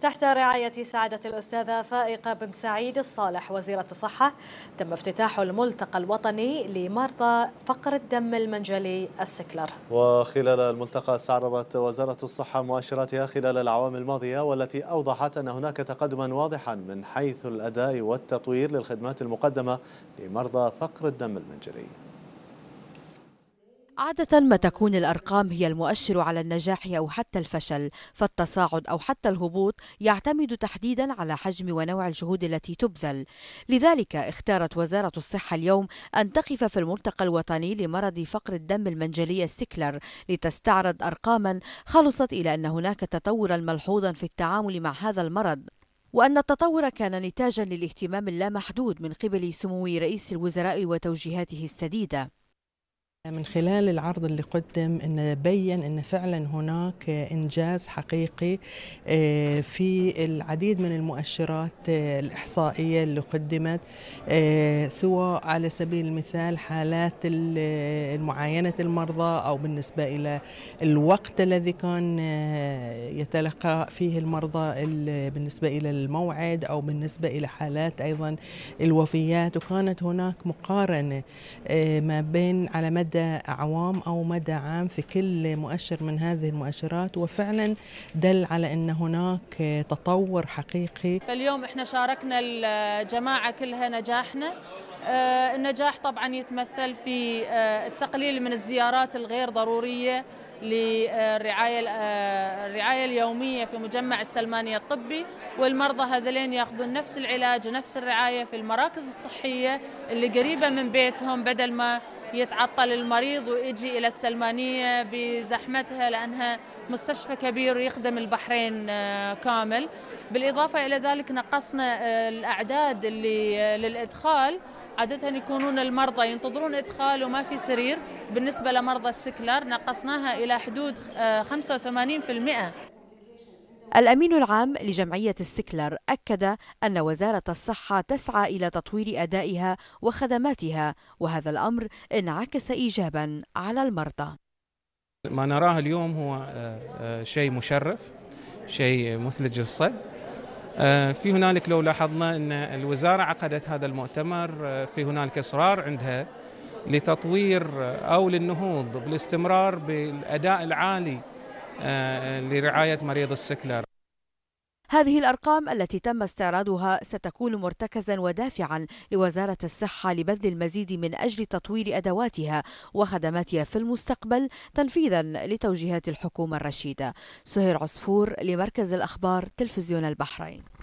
تحت رعاية سعادة الأستاذة فائقة بن سعيد الصالح وزيرة الصحة تم افتتاح الملتقى الوطني لمرضى فقر الدم المنجلي السكلر وخلال الملتقى استعرضت وزارة الصحة مؤشراتها خلال الأعوام الماضية والتي أوضحت أن هناك تقدما واضحا من حيث الأداء والتطوير للخدمات المقدمة لمرضى فقر الدم المنجلي عادة ما تكون الأرقام هي المؤشر على النجاح أو حتى الفشل، فالتصاعد أو حتى الهبوط يعتمد تحديدا على حجم ونوع الجهود التي تبذل. لذلك اختارت وزارة الصحة اليوم أن تقف في الملتقى الوطني لمرض فقر الدم المنجلي السكلر لتستعرض أرقاما خلصت إلى أن هناك تطورا ملحوظا في التعامل مع هذا المرض. وأن التطور كان نتاجا للاهتمام اللامحدود من قبل سمو رئيس الوزراء وتوجيهاته السديدة من خلال العرض اللي قدم انه بين ان فعلا هناك انجاز حقيقي آه، في العديد من المؤشرات آه، الاحصائيه اللي قدمت آه، سواء على سبيل المثال حالات معاينه المرضى او بالنسبه الى الوقت الذي كان يتلقى فيه المرضى بالنسبه الى الموعد او بالنسبه الى حالات ايضا الوفيات وكانت هناك مقارنه ما بين على مدى مدى أعوام أو مدى عام في كل مؤشر من هذه المؤشرات وفعلا دل على أن هناك تطور حقيقي فاليوم إحنا شاركنا الجماعة كلها نجاحنا آه، النجاح طبعا يتمثل في آه، التقليل من الزيارات الغير ضرورية للرعايه آه، الرعايه اليوميه في مجمع السلمانيه الطبي والمرضى هذلين ياخذون نفس العلاج ونفس الرعايه في المراكز الصحيه اللي قريبه من بيتهم بدل ما يتعطل المريض ويجي الى السلمانيه بزحمتها لانها مستشفى كبير يخدم البحرين آه، كامل بالاضافه الى ذلك نقصنا آه، الاعداد اللي للادخال عادة يكونون المرضى ينتظرون إدخال وما في سرير بالنسبة لمرضى السكلر نقصناها إلى حدود 85% آه، الأمين العام لجمعية السكلر أكد أن وزارة الصحة تسعى إلى تطوير أدائها وخدماتها وهذا الأمر انعكس إيجابا على المرضى ما نراه اليوم هو آه، آه، شيء مشرف شيء مثلج الصد آه، في هنالك لو لاحظنا ان الوزاره عقدت هذا المؤتمر آه، في هنالك اصرار عندها لتطوير آه، او للنهوض بالاستمرار بالاداء العالي لرعايه مريض السكلر هذه الأرقام التي تم استعراضها ستكون مرتكزا ودافعا لوزارة الصحة لبذل المزيد من أجل تطوير أدواتها وخدماتها في المستقبل تنفيذا لتوجيهات الحكومة الرشيدة سهير عصفور لمركز الأخبار تلفزيون البحرين